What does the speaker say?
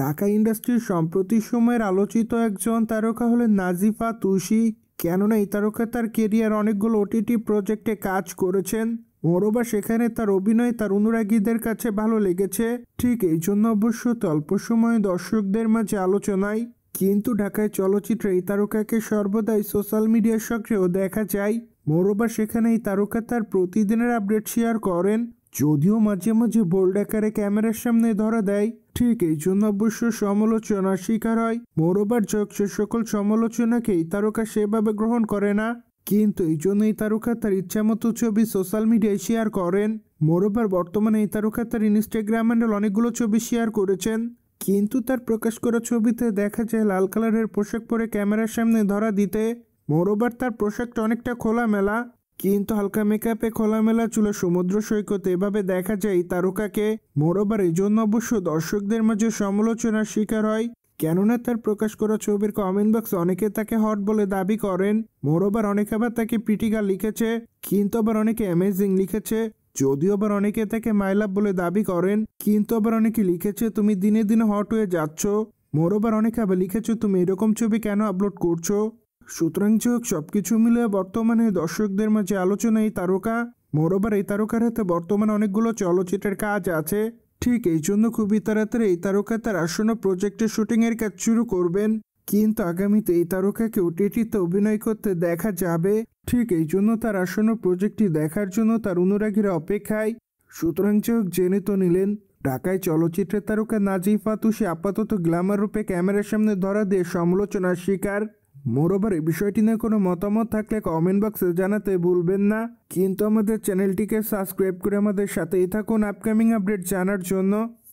ঢাকা ইন্ডাস্ট্রির সম্প্রতি সময়ের আলোচিত একজন তারকা হলেন নাজিফা তুষি কেননা এই তারকা তার কেরিয়ার অনেকগুলো ওটিটি প্রজেক্টে কাজ করেছেন মোরবা সেখানে তার অভিনয় তার অনুরাগীদের কাছে ভালো লেগেছে ঠিক এই জন্য অবশ্য অল্প সময়ে দর্শকদের মাঝে আলোচনায় কিন্তু ঢাকায় চলচ্চিত্রে এই তারকাকে সর্বদাই সোশ্যাল মিডিয়া সক্রিয় দেখা যায় মোরবা সেখানে এই তারকা তার প্রতিদিনের আপডেট শেয়ার করেন যদিও মাঝে মাঝে বোল্ড আকারে ক্যামেরার সামনে ধরা দেয় ঠিক এই জন্য অবশ্য সমালোচনার শিকার হয় মোরোবার জক সে সকল সমালোচনাকেই তারকা সেভাবে গ্রহণ করে না কিন্তু এই জন্যই তারকা তার ইচ্ছামতো ছবি সোশ্যাল মিডিয়ায় শেয়ার করেন মোরোবার বর্তমানে এই তারকা তার ইনস্টাগ্রাম হ্যান্ডেল অনেকগুলো ছবি শেয়ার করেছেন কিন্তু তার প্রকাশ করা ছবিতে দেখা যায় লাল কালারের পোশাক পরে ক্যামেরার সামনে ধরা দিতে মোরবার তার পোশাকটা অনেকটা খোলামেলা কিন্তু হালকা মেকআপে খোলামেলা চুলে সমুদ্র সৈকতে এভাবে দেখা যায় তারকাকে মোরবার জন্য অবশ্য দর্শকদের মাঝে সমালোচনার শিকার হয় কেননা তার প্রকাশ করা ছবির কমেন্ট বক্স অনেকে তাকে হট বলে দাবি করেন মোরবার অনেকে আবার তাকে পিটিকা লিখেছে কিন্তু আবার অনেকে অ্যামেজিং লিখেছে যদিও আবার অনেকে তাকে মাইলাভ বলে দাবি করেন কিন্তু আবার অনেকে লিখেছে তুমি দিনে দিনে হট হয়ে যাচ্ছ মোরবার অনেকে আবার লিখেছে তুমি এরকম ছবি কেন আপলোড করছো সুতরাং চোখ সব কিছু মিলে বর্তমানে দর্শকদের মাঝে আলোচনা এই তারকা মরোবার এই তারকার হাতে বর্তমানে অনেকগুলো চলচ্চিত্রের কাজ আছে ঠিক এই জন্য খুবই তাড়াতাড়ি এই তারকা তার আসন্ন প্রজেক্টের শুটিংয়ের কাজ শুরু করবেন কিন্তু আগামীতে এই তারকাকে ওটিটিতে অভিনয় করতে দেখা যাবে ঠিক এই জন্য তার আসন্ন প্রজেক্টটি দেখার জন্য তার অনুরাগীরা অপেক্ষায় সুতরাং চোখ জেনে তো নিলেন ঢাকায় চলচ্চিত্রের তারকা নাজিফা তুষি আপাতত গ্ল্যামার রূপে ক্যামেরার সামনে ধরা দিয়ে সমালোচনার শিকার মোরোবার এই বিষয়টি নিয়ে কোনো মতামত থাকলে কমেন্ট বক্সে জানাতে ভুলবেন না কিন্তু আমাদের চ্যানেলটিকে সাবস্ক্রাইব করে আমাদের সাথেই থাকুন আপকামিং আপডেট জানার জন্য